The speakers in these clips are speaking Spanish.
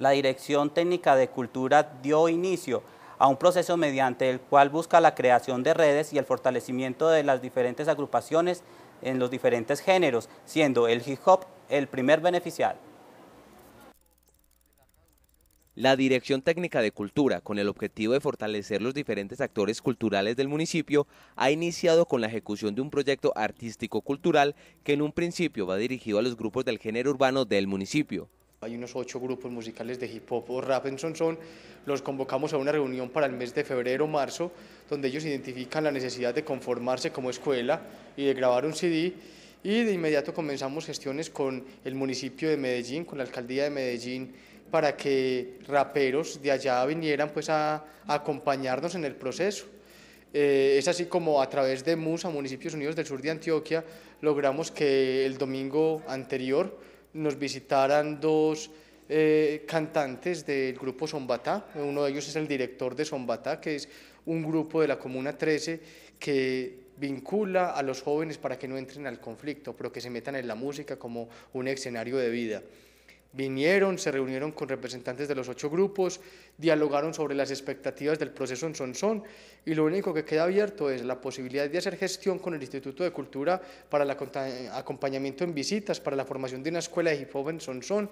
la Dirección Técnica de Cultura dio inicio a un proceso mediante el cual busca la creación de redes y el fortalecimiento de las diferentes agrupaciones en los diferentes géneros, siendo el hip hop el primer beneficiario. La Dirección Técnica de Cultura, con el objetivo de fortalecer los diferentes actores culturales del municipio, ha iniciado con la ejecución de un proyecto artístico-cultural que en un principio va dirigido a los grupos del género urbano del municipio hay unos ocho grupos musicales de hip hop o rap en Sonsón, los convocamos a una reunión para el mes de febrero o marzo, donde ellos identifican la necesidad de conformarse como escuela y de grabar un CD. Y de inmediato comenzamos gestiones con el municipio de Medellín, con la alcaldía de Medellín, para que raperos de allá vinieran pues a, acompañarnos en el proceso. Eh, es así como a través de MUSA, Municipios Unidos del Sur de Antioquia, logramos que el domingo anterior nos visitarán dos eh, cantantes del grupo Sombatá. Uno de ellos es el director de Sombatá, que es un grupo de la Comuna 13 que vincula a los jóvenes para que no entren al conflicto, pero que se metan en la música como un escenario de vida. Vinieron, se reunieron con representantes de los ocho grupos, dialogaron sobre las expectativas del proceso en Sonsón y lo único que queda abierto es la posibilidad de hacer gestión con el Instituto de Cultura para el acompañamiento en visitas, para la formación de una escuela de hip hop en Sonsón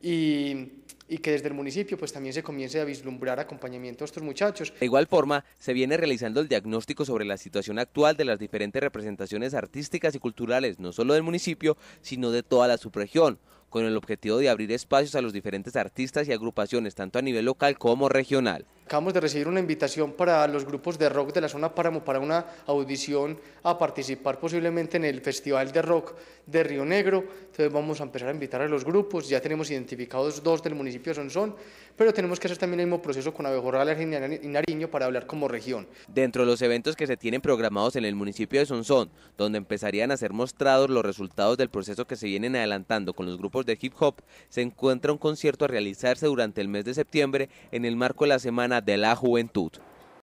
y, y que desde el municipio pues también se comience a vislumbrar acompañamiento a estos muchachos. De igual forma, se viene realizando el diagnóstico sobre la situación actual de las diferentes representaciones artísticas y culturales, no solo del municipio, sino de toda la subregión con el objetivo de abrir espacios a los diferentes artistas y agrupaciones, tanto a nivel local como regional. Acabamos de recibir una invitación para los grupos de rock de la zona Páramo para una audición a participar posiblemente en el Festival de Rock de Río Negro. Entonces vamos a empezar a invitar a los grupos. Ya tenemos identificados dos del municipio de Sonsón, pero tenemos que hacer también el mismo proceso con Abejorral, y Nariño para hablar como región. Dentro de los eventos que se tienen programados en el municipio de Sonsón, donde empezarían a ser mostrados los resultados del proceso que se vienen adelantando con los grupos de hip hop, se encuentra un concierto a realizarse durante el mes de septiembre en el marco de la semana de la Juventud.